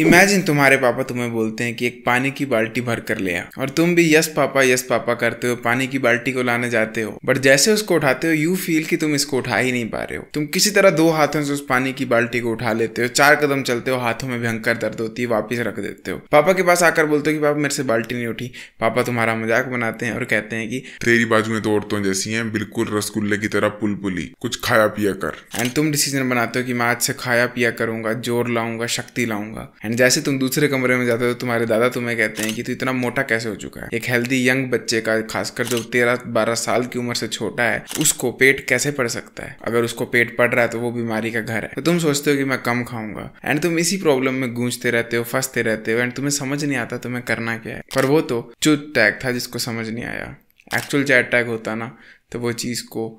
imagine तुम्हारे पापा तुम्हें बोलते हैं कि एक पानी की बाल्टी भर कर ले और तुम भी यस पापा यस पापा करते हो पानी की बाल्टी को लाने जाते हो बट जैसे उसको उठाते हो यू फील कि तुम इसको उठा ही नहीं पा रहे हो तुम किसी तरह दो हाथों से उस पानी की बाल्टी को उठा लेते हो चार कदम चलते हो हाथों में भयंकर दर्द होती है वापिस रख देते हो पापा के पास आकर बोलते हो कि पापा मेरे से बाल्टी नहीं उठी पापा तुम्हारा मजाक बनाते हैं और कहते हैं कि तेरी बाजू में तो औरतों जैसी है बिल्कुल रसगुल्ले की तरह पुलपुली कुछ खाया पिया कर एंड तुम डिसीजन बनाते हो कि मैं आज से खाया पिया करूंगा जोर लाऊंगा शक्ति लाऊंगा एंड जैसे तुम दूसरे कमरे में जाते हो तुम्हारे दादा तुम्हें कहते हैं कि तू इतना मोटा कैसे हो चुका है एक हेल्दी यंग बच्चे का खासकर जो तेरह बारह साल की उम्र से छोटा है उसको पेट कैसे पड़ सकता है अगर उसको पेट पड़ रहा है तो वो बीमारी का घर है तो तुम सोचते हो कि मैं कम खाऊंगा एंड तुम इसी प्रॉब्लम में गूंजते रहते हो फंसते रहते हो एंड तुम्हें समझ नहीं आता तुम्हें करना क्या है पर वो तो चुत टैग था जिसको समझ नहीं आया एक्चुअल चैट टैग होता ना तो वो चीज़ को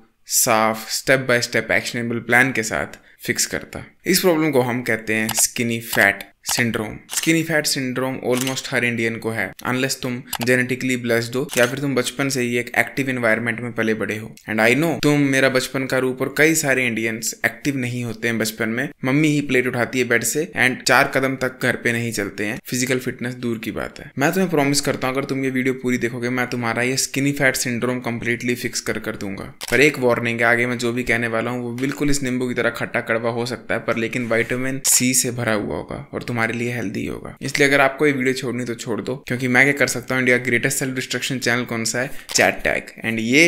साफ step by step actionable plan के साथ फिक्स करता इस प्रॉब्लम को हम कहते हैं skinny fat syndrome skinny fat syndrome almost हर इंडियन को है अनलेस तुम जेनेटिकली ब्लेस्ड हो या फिर तुम बचपन से ही एक एक्टिव एनवायरनमेंट में पले बड़े हो एंड आई नो तुम मेरा बचपन का रूप और कई सारे इंडियंस एक्टिव नहीं होते हैं बचपन में मम्मी ही प्लेट उठाती है बेड से एंड चार कदम तक घर पे नहीं चलते हैं फिजिकल फिटनेस दूर की बात है मैं तुम्हें प्रॉमिस करता हूँ अगर तुम ये वीडियो पूरी देखोगे मैं तुम्हारा ये skinny fat syndrome completely fix कर कर दूंगा पर एक वार्निंग है आगे मैं जो भी कहने वाला हूँ वो बिल्कुल इस नींबू की तरह खट्टा कड़वा हो सकता है पर लेकिन वाइटामिन सी से भरा हुआ होगा और तुम्हारे लिए हेल्दी होगा इसलिए अगर आपको ये वीडियो छोड़नी तो छोड़ दो क्योंकि मैं क्या कर सकता हूँ India greatest self destruction channel कौन सा है चैट टैग एंड ये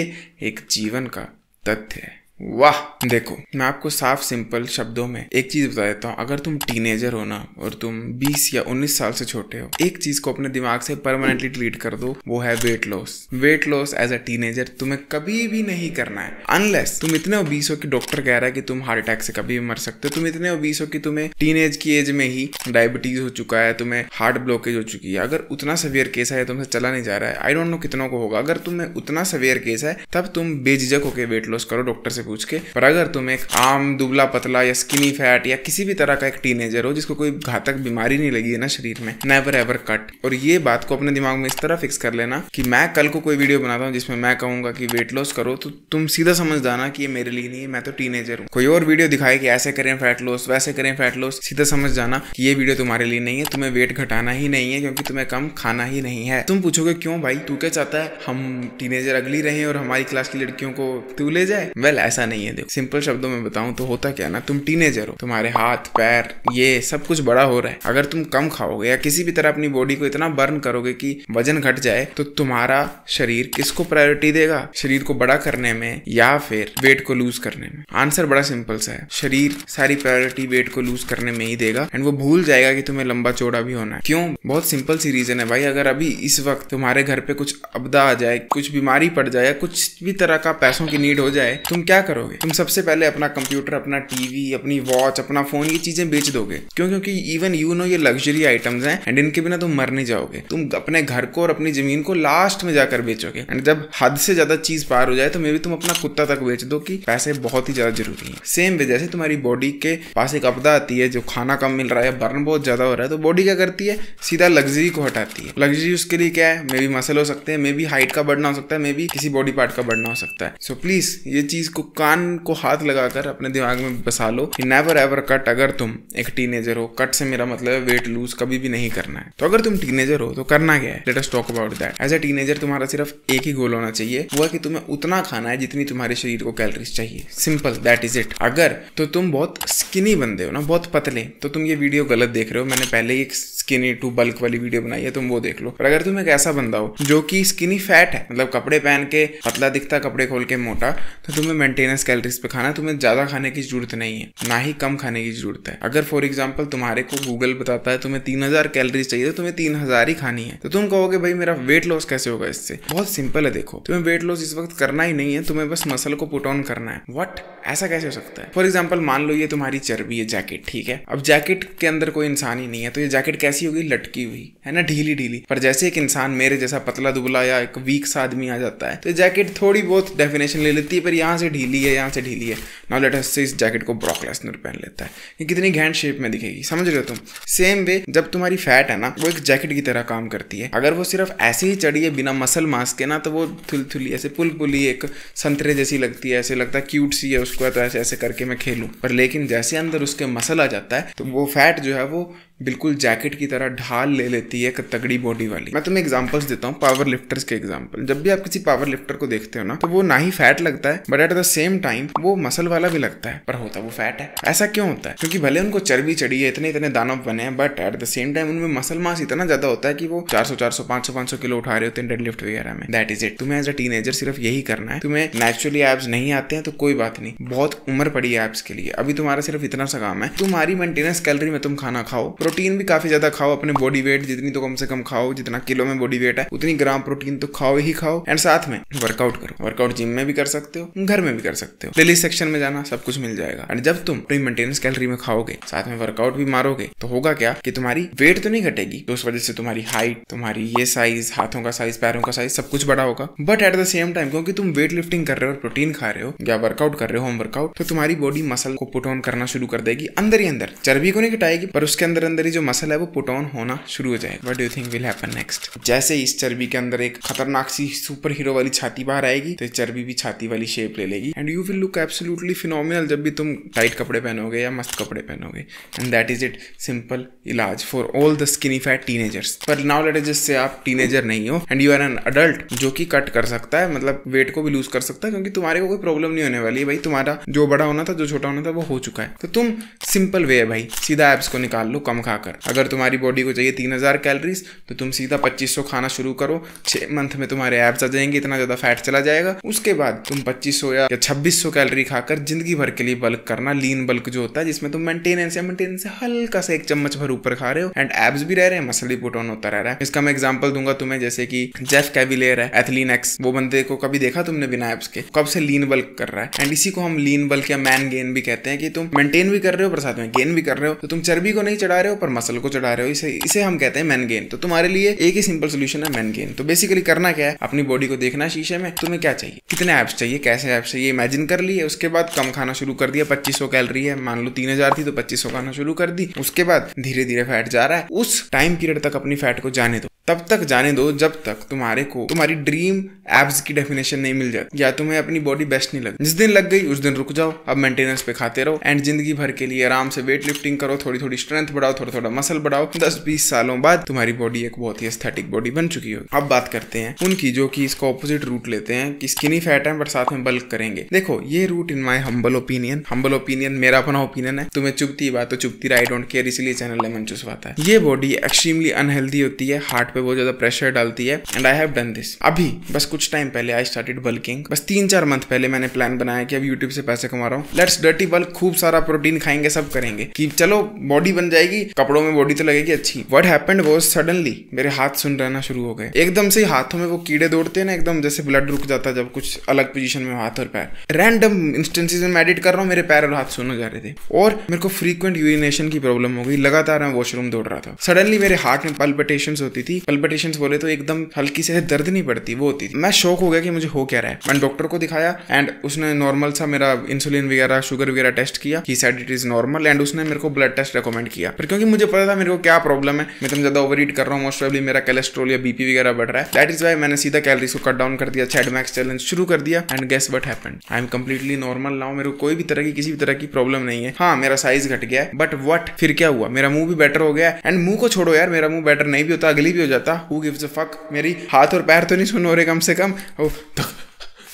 एक जीवन का तथ्य है वाह देखो मैं आपको साफ सिंपल शब्दों में एक चीज बता देता हूँ अगर तुम टीनेजर हो ना और तुम 20 या 19 साल से छोटे हो एक चीज को अपने दिमाग से परमानेंटली ट्रीट कर दो वो है weight loss weight loss as a teenager तुम्हें कभी भी नहीं करना है अनलेस तुम इतने ओबीस हो कि डॉक्टर कह रहा है कि तुम हार्ट अटैक से कभी भी मर सकते हो तुम इतने ओबीस हो कि तुम्हें टीन की एज में ही डायबिटीज हो चुका है तुम्हें हार्ट ब्लॉकेज हो चुकी है अगर उतना सवियर केस है तुमसे चला नहीं जा रहा है आई डोंट नो कितनों को होगा अगर तुम्हें उतना सवियर केस है तब तुम बेझिझक होकर वेट लॉस करो डॉक्टर से पूछ के पर अगर तुम एक आम दुबला पतला या स्किनी फैट या किसी भी तरह का एक टीनेजर हो जिसको कोई घातक बीमारी नहीं लगी है ना शरीर में नेवर एवर कट और ये बात को अपने दिमाग में इस तरह फिक्स कर लेना कि मैं कल को कोई वीडियो बनाता हूँ जिसमें मैं कहूंगा कि वेट लॉस करो तो तुम सीधा समझ जाना कि ये मेरे लिए नहीं है मैं तो टीनेजर हूँ कोई और वीडियो दिखाए कि ऐसे करें फैट लॉस वैसे करें फैट लॉस सीधा समझ जाना कि ये वीडियो तुम्हारे लिए नहीं है तुम्हें वेट घटाना ही नहीं है क्योंकि तुम्हें कम खाना ही नहीं है तुम पूछोगे क्यों भाई तू क्या चाहता है हम टीनेजर अगली रहे और हमारी क्लास की लड़कियों को तू ले जाए वेल well, ऐसा नहीं है देखो सिंपल शब्दों में बताऊँ तो होता क्या ना तुम टीनेजर हो तुम्हारे हाथ पैर ये सब कुछ बड़ा हो रहा है अगर तुम कम खाओगे या किसी भी तरह अपनी बॉडी को इतना बर्न करोगे कि वजन घट जाए तो तुम्हारा शरीर किसको प्रायोरिटी देगा शरीर को बड़ा करने में या फिर वेट को लूज करने में आंसर बड़ा सिंपल सा है शरीर सारी प्रायोरिटी वेट को लूज करने में ही देगा एंड वो भूल जाएगा कि तुम्हें लंबा चौड़ा भी होना है क्यों बहुत सिंपल सी रीजन है भाई अगर अभी इस वक्त तुम्हारे घर पे कुछ अबदा आ जाए कुछ बीमारी पड़ जाए कुछ भी तरह का पैसों की नीड हो जाए तुम क्या करोगे तुम सबसे पहले अपना कंप्यूटर अपना टीवी अपनी वॉच अपना फोन ये चीजें बेच दोगे क्यों क्योंकि इवन यू नो ये लग्जरी आइटम्स हैं एंड इनके बिना तुम मर नहीं जाओगे तुम अपने घर को और अपनी जमीन को लास्ट में जाकर बेचोगे एंड जब हद से ज्यादा चीज पार हो जाए तो मे भी तुम अपना कुत्ता तक बेच दो कि पैसे बहुत ही ज्यादा जरूरी है सेम वजह से तुम्हारी बॉडी के पास एक आपदा आती है जो खाना कम मिल रहा है बर्न बहुत ज्यादा हो रहा है तो बॉडी क्या करती है सीधा लग्जरी को हटाती है लग्जरी उसके लिए क्या है मे भी मसल हो सकते हैं मे भी हाइट का बढ़ना हो सकता है मे भी किसी बॉडी पार्ट का बढ़ना हो सकता है सो so, प्लीज ये चीज को कान को हाथ लगाकर अपने दिमाग में बसा लो कि नेवर एवर कट अगर तुम एक टीनेजर हो कट से मेरा मतलब है वेट लूज कभी भी नहीं करना है तो अगर तुम टीनेजर हो तो करना क्या है let us talk about that as a teenager तुम्हारा सिर्फ एक ही गोल होना चाहिए वो है कि तुम्हें उतना खाना है जितनी तुम्हारे शरीर को कैलोरीज चाहिए सिंपल दैट इज इट अगर तो तुम बहुत स्किनी बंदे हो ना बहुत पतले तो तुम ये वीडियो गलत देख रहे हो मैंने पहले ही एक स्किनी टू बल्क वाली वीडियो बनाई है तुम वो देख लो पर अगर तुम एक ऐसा बंदा हो जो कि स्किनी फैट है मतलब कपड़े पहन के पतला दिखता कपड़े खोल के मोटा तो तुम्हें मेंटेन मेंटेनेंस कैलरीज पे खाना तुम्हें ज़्यादा खाने की जरूरत नहीं है ना ही कम खाने की जरूरत है अगर फॉर एग्जाम्पल तुम्हारे को गूगल बताता है तुम्हें तीन हजार कैलोरीज चाहिए तो तुम्हें तीन हजार ही खानी है तो तुम कहोगे भाई मेरा वेट लॉस कैसे होगा इससे बहुत सिंपल है देखो तुम्हें वेट लॉस इस वक्त करना ही नहीं है तुम्हें बस मसल को पुट ऑन करना है वट ऐसा कैसे हो सकता है फॉर एग्जाम्पल मान लो ये तुम्हारी चर्बी है जैकेट ठीक है अब जैकेट के अंदर कोई इंसान ही नहीं है तो ये जैकेट कैसी होगी लटकी हुई है ना ढीली ढीली पर जैसे एक इंसान मेरे जैसा पतला दुबला या एक वीक सा आदमी आ जाता है तो जैकेट थोड़ी बहुत डेफिनेशन ले लेती है पर यहाँ से ढीली ढीली है यहाँ से ढीली है नाउ लेट अस से इस जैकेट को ब्रॉक लेसनर पहन लेता है ये कितनी घैंड शेप में दिखेगी समझ रहे हो तुम सेम वे जब तुम्हारी फैट है ना वो एक जैकेट की तरह काम करती है अगर वो सिर्फ ऐसे ही चढ़ी है बिना मसल मास के ना तो वो थुल थुली ऐसे पुल पुली एक संतरे जैसी लगती है ऐसे लगता है क्यूट सी है उसको तो ऐसे ऐसे करके मैं खेलूँ पर लेकिन जैसे अंदर उसके मसल आ जाता है तो वो फैट जो है वो बिल्कुल जैकेट की तरह ढाल ले लेती है एक तगड़ी बॉडी वाली मैं तुम्हें एग्जांपल्स देता हूँ पावर लिफ्टर्स के एग्जांपल जब भी आप किसी पावर लिफ्टर को देखते हो ना तो वो ना ही फैट लगता है but at the same same time वो मसल वाला भी लगता है पर होता वो फैट है ऐसा क्यों होता है क्योंकि भले उनको चर्बी चढ़ी है इतने इतने दानव बने हैं but at the same time उनमें मसल मास इतना ज्यादा होता है कि वो पांच सौ पांच सौ किलो उठा रहे होते हैं लिफ्ट वगैरह में दैट इज इट तुम्हें एज अ टीनेजर सिर्फ यही करना है तुम्हें नेचुरली एब्स नहीं आते हैं तो कोई बात नहीं बहुत उम्र पड़ी है एब्स के लिए अभी तुम्हारा सिर्फ इतना सा काम है तुम्हारी मेंटेनेंस कैलरी में तुम खाना खाओ प्रोटीन भी काफी ज्यादा खाओ अपने बॉडी वेट जितनी तो कम से कम खाओ जितना किलो में बॉडी वेट है उतनी ग्राम प्रोटीन तो खाओ ही खाओ एंड साथ में वर्कआउट करो वर्कआउट जिम में भी कर सकते हो घर में भी कर कर सकते हो प्लेलिस्ट सेक्शन में जाना सब कुछ मिल जाएगा एंड जब तुम अपनी मेंटेनेंस कैलोरी में खाओगे साथ में वर्कआउट भी मारोगे तो होगा क्या कि तुम्हारी वेट तो नहीं घटेगी तो उस वजह से तुम्हारी हाइट तुम्हारी ये साइज हाथों का साइज पैरों का साइज सब कुछ बड़ा होगा but at the same time क्योंकि तुम वेट लिफ्टिंग कर रहे हो प्रोटीन खा रहे हो या वर्कआउट कर रहे हो होम वर्कआउट तो तुम्हारी बॉडी मसल को पुट ऑन करना शुरू कर देगी अंदर ही अंदर चर्बी को नहीं घटाएगी पर उसके अंदर अंदर ही जो मसल है वो पुट ऑन होना शुरू हो जाएगा what do think will happen next जैसे इस चर्बी के अंदर एक खतरनाक सी सुपर हीरो वाली छाती बाहर आएगी तो चर्बी भी छाती वाली शेप ले लेगी and you will look absolutely phenomenal जब भी तुम टाइट कपड़े पहनोगे या मस्त कपड़े पहनोगे and that is it simple इलाज for all the skinny fat teenagers पर नाउ लेट इज से आप टीनेजर नहीं हो and you are an adult जो कि कट कर सकता है मतलब वेट को भी लूज कर सकता है क्योंकि तुम्हारे को कोई प्रॉब्लम नहीं होने वाली है भाई तुम्हारा जो बड़ा होना था जो छोटा होना था वो हो चुका है तो तुम सिंपल वे है भाई सीधा एप्स को निकाल लो कम खाकर अगर तुम्हारी बॉडी को चाहिए तीन हजार कैलरीज तो तुम सीधा पच्चीस सौ खाना शुरू करो छह मंथ में तुम्हारे एप्स आ जाएंगे इतना ज्यादा फैट चला जाएगा उसके बाद तुम पच्चीस सौ या छब्बीस सौ कैलोरी खाकर ज़िंदगी भर के लिए बल्क करना लीन बल्क जो होता है जिसमें तुम मेंटेनेंस या मेंटेनेंस से हल्का सा एक चम्मच भर ऊपर खा रहे हो एंड एब्स भी रह रहे हैं मसल भी पुट ऑन होता रह रहा है इसका मैं एग्जाम्पल दूंगा तुम्हें जैसे कि जेफ कैविलेयर है एथलीन एक्स वो बंदे को कभी देखा तुमने बिना एब्स के कब से लीन बल्क कर रहा है एंड इसी को हम लीन बल्क या मैन गेन भी कहते हैं कि तुम मेंटेन भी कर रहे हो पर साथ में गेन भी कर रहे हो तो तुम चर्बी को नहीं चढ़ा रहे हो पर मसल को चढ़ा रहे हो इसे इसे हम कहते हैं मैन गेन तो तुम्हारे लिए एक ही सिंपल सोल्यूशन है मैन गेन तो बेसिकली करना क्या है अपनी बॉडी को देखना शीशे में तुम्हें क्या चाहिए कितने एप्स चाहिए कैसे ऐप्स चाहिए इमेजिन कर ली है उसके बाद कम खाना शुरू कर दिया पच्चीस सौ कैलरी है मान लो तीन हजार थी तो पच्चीस सौ खाना शुरू कर दी उसके बाद धीरे धीरे फैट जा रहा है उस टाइम पीरियड तक अपनी फैट को जाने दो तब तक जाने दो जब तक तुम्हारे को तुम्हारी ड्रीम एब्स की डेफिनेशन नहीं मिल जाती या तुम्हें अपनी बॉडी बेस्ट नहीं लगती जिस दिन लग गई उस दिन रुक जाओ अब मेंटेनेंस पे खाते रहो एंड जिंदगी भर के लिए आराम से वेट लिफ्टिंग करो थोड़ी थोड़ी स्ट्रेंथ बढ़ाओ थोड़ा थोड़ा मसल बढ़ाओ दस बीस सालों बाद तुम्हारी बॉडी एक बहुत ही एस्थेटिक बॉडी बन चुकी होगी अब बात करते हैं उनकी जो कि इसका ऑपोजिट रूट लेते हैं कि स्किनी फैट है बट साथ में बल्क करेंगे देखो ये route in my humble opinion humble opinion मेरा अपना ओपिनियन है तुम्हें चुपती बात तो चुपती रहा आई डोंट केयर इसलिए चैनल लेमन चूसवाता है ये बॉडी एक्सट्रीमली अनहेल्दी होती है हार्ट पे बहुत ज्यादा प्रेशर डालती है and I have done this अभी बस कुछ टाइम पहले आई स्टार्टेड बल्किंग बस तीन चार मंथ पहले मैंने प्लान बनाया कि अब यूट्यूब से पैसे कमा रहा हूँ लेट्स डर्टी बल्क खूब सारा प्रोटीन खाएंगे सब करेंगे कि चलो बॉडी बन जाएगी कपड़ों में बॉडी तो लगेगी अच्छी वट हैपन वो सडनली मेरे हाथ सुन रहना शुरू हो गए एकदम से हाथों में वो कीड़े दौड़ते हैं ना एकदम जैसे ब्लड रुक जाता है जब कुछ अलग पोजिशन में हाथ और पैर रैंडम इंस्टेंसेज में एडिट कर रहा हूँ मेरे पैर और हाथ सुन जा रहे थे और मेरे को फ्रीक्वेंट यूरिनेशन की प्रॉब्लम हो गई लगातार मैं वॉशरूम दौड़ रहा था सडनली मेरे हार्ट में पल्पिटेशन होती थी पल्पिटेशन बोले तो एकदम हल्की से दर्द नहीं पड़ती वो होती थी मैं शौक हो गया कि मुझे हो क्या रहा है मैंने डॉक्टर को दिखाया एंड उसने नॉर्मल सा मेरा इंसुलिन वगैरह शुगर वगैरह टेस्ट किया ही said it is normal and उसने मेरे को ब्लड टेस्ट रिकमेंड किया फिर क्योंकि मुझे पता था मेरे को क्या प्रॉब्लम है मैं तुम ज्यादा ओवर ईट कर रहा हूँ मोस्ट मेरा कलेस्ट्रोल या बीपी वगैरह बढ़ रहा है दैट इज वाई मैंने सीधा कैलरीज को कट डाउन कर दिया चैड मैक्स चैलेंज शुरू कर दिया and guess what happen I am completely normal now मेरे को कोई भी तरह की किसी भी तरह की प्रॉब्लम नहीं है हाँ मेरा साइज घट गया है बट वट फिर क्या हुआ मेरा मुंह भी बेटर हो गया एंड मुंह को छोड़ो यार मेरा मुंह बेटर नहीं भी होता अगली भी हो जाता हु गिव्स अ फक मेरी हाथ और पैर तो नहीं सुन हो रहे कम से कम ओ, oh, तो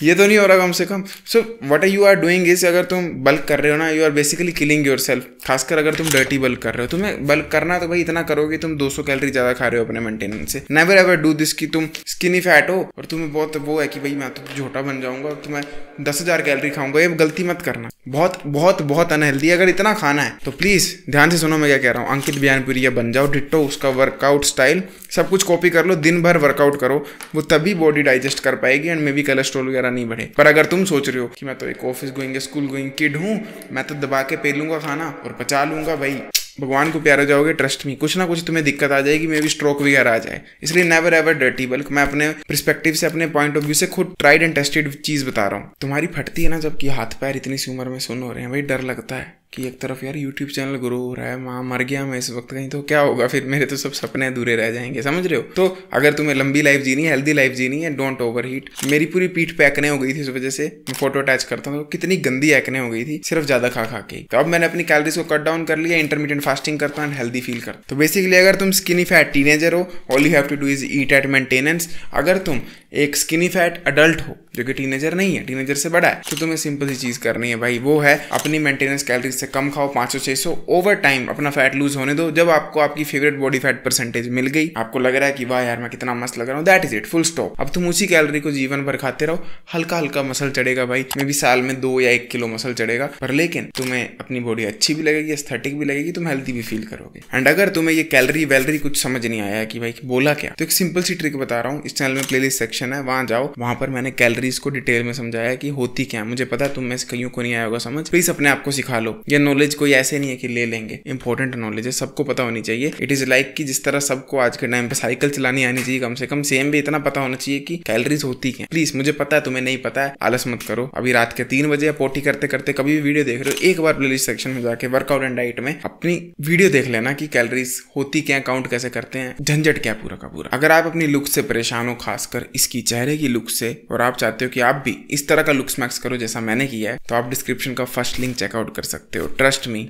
ये तो नहीं हो रहा कम से कम so what you are doing is अगर तुम बल्क कर रहे हो ना you are basically killing your सेल्फ खासकर अगर तुम डर्टी बल्क कर रहे हो तुम्हें बल्क करना तो भाई इतना करो कि तुम 200 कैलोरी ज़्यादा खा रहे हो अपने मेंटेनेंस से नेवर एवर डू दिस कि तुम स्किनी फैट हो और तुम्हें बहुत वो है कि भाई मैं तो झोटा बन जाऊंगा और तुम्हें दस हज़ार कैलरी खाऊंगा ये गलती मत करना बहुत बहुत बहुत अनहेल्दी अगर इतना खाना है तो प्लीज़ ध्यान से सुनो मैं क्या कह रहा हूँ अंकित बयानपुरी बन जाओ डिटो उसका वर्कआउट स्टाइल सब कुछ कॉपी कर लो दिन भर वर्कआउट करो वो तभी बॉडी डाइजेस्ट कर पाएगी एंड मे बी कोलेस्ट्रॉल वगैरह नहीं बढ़े पर अगर तुम सोच रहे हो कि मैं तो एक office going school going kid हूँ मैं तो दबा के पे लूंगा खाना और पचा लूंगा भाई भगवान को प्यारा जाओगे ट्रस्ट में कुछ ना कुछ तुम्हें दिक्कत आ जाएगी मे भी स्ट्रोक वगैरह आ जाए इसलिए नेवर एवर डर्टी बल्क मैं अपने परस्पेक्टिव से अपने पॉइंट ऑफ व्यू से खुद ट्राइड एंड टेस्टेड चीज़ बता रहा हूँ तुम्हारी फटती है ना जबकि हाथ पैर इतनी सी उम्र में सुन हो रहे हैं भाई डर लगता है कि एक तरफ यार यूट्यूब चैनल ग्रो हो रहा है माँ मर गया मैं इस वक्त कहीं तो क्या होगा फिर मेरे तो सब सपने अधूरे रह जाएंगे समझ रहे हो तो अगर तुम्हें लंबी लाइफ जीनी है हेल्दी लाइफ जीनी है डोंट ओवर हीट मेरी पूरी पीठ पे एक्ने हो गई थी इस वजह से मैं फोटो अटैच करता हूँ तो कितनी गंदी एक्ने हो गई थी सिर्फ ज़्यादा खा खा के तो अब मैंने अपनी कैलरीज को कट डाउन कर लिया इंटरमीडियट फास्टिंग करता हूँ हेल्दी फील करता तो बेसिकली अगर तुम स्किनी फैट टीनेजर हो all you have to do is eat at maintenance अगर तुम एक स्किनी फैट अडल्ट हो जो कि टीनेजर नहीं है टीनेजर से बड़ा है तो तुम्हें सिंपल सी चीज़ करनी है भाई वो है अपनी मेंटेनेंस कैलरीज से कम खाओ पाँच सौ छः सौ ओवर टाइम अपना फैट लूज होने दो जब आपको आपकी फेवरेट बॉडी फैट परसेंटेज मिल गई आपको लग रहा है कि वाह यार मैं कितना मस्त लग रहा हूँ that is it full stop अब तुम उसी कैलोरी को जीवन भर खाते रहो हल्का हल्का मसल चढ़ेगा भाई मे भी साल में दो या एक किलो मसल चढ़ेगा पर लेकिन तुम्हें अपनी बॉडी अच्छी भी लगेगी एस्थेटिक भी लगेगी तुम हेल्थी भी फील करोगे एंड अगर तुम्हें ये कैलरी वैलरी कुछ समझ नहीं आया कि भाई बोला क्या तो एक सिंपल सी ट्रिक बता रहा हूँ इस चैनल में प्ले सेक्शन है वहां जाओ वहां पर मैंने कैलरीज को डिटेल में समझाया कि होती क्या मुझे पता तुम में से कहीं को नहीं आया होगा समझ प्लीज अपने आप को सिखा लो ये नॉलेज कोई ऐसे नहीं है कि ले लेंगे इंपॉर्टेंट नॉलेज है सबको पता होनी चाहिए इट इज लाइक कि जिस तरह सबको आज के टाइम पे साइकिल चलानी आनी चाहिए कम से कम सेम भी इतना पता होना चाहिए कि कैलरीज होती क्या प्लीज मुझे पता है तुम्हें नहीं पता है आलस मत करो अभी रात के तीन बजे पोटी करते करते कभी भी वीडियो देख रहे हो एक बार प्ले सेक्शन में जाके वर्कआउट एंड डाइट में अपनी वीडियो देख लेना की कैलरीज होती क्या काउंट कैसे करते हैं झंझट क्या पूरा का पूरा अगर आप अपनी लुक से परेशान हो खासकर इसकी चेहरे की लुक से और आप चाहते हो कि आप भी इस तरह का लुक्स मैक्स करो जैसा मैंने किया है तो आप डिस्क्रिप्शन का फर्स्ट लिंक चेकआउट कर सकते हो हो ट्रस्ट मी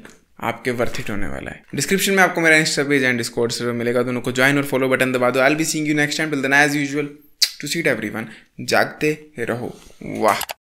आपके वर्थ इट होने वाला है डिस्क्रिप्शन में आपको मेरा insta page and discord server मिलेगा दोनों को ज्वाइन और फॉलो बटन दबा दो I be seeing you next time till then as usual to seat everyone जागते रहो वाह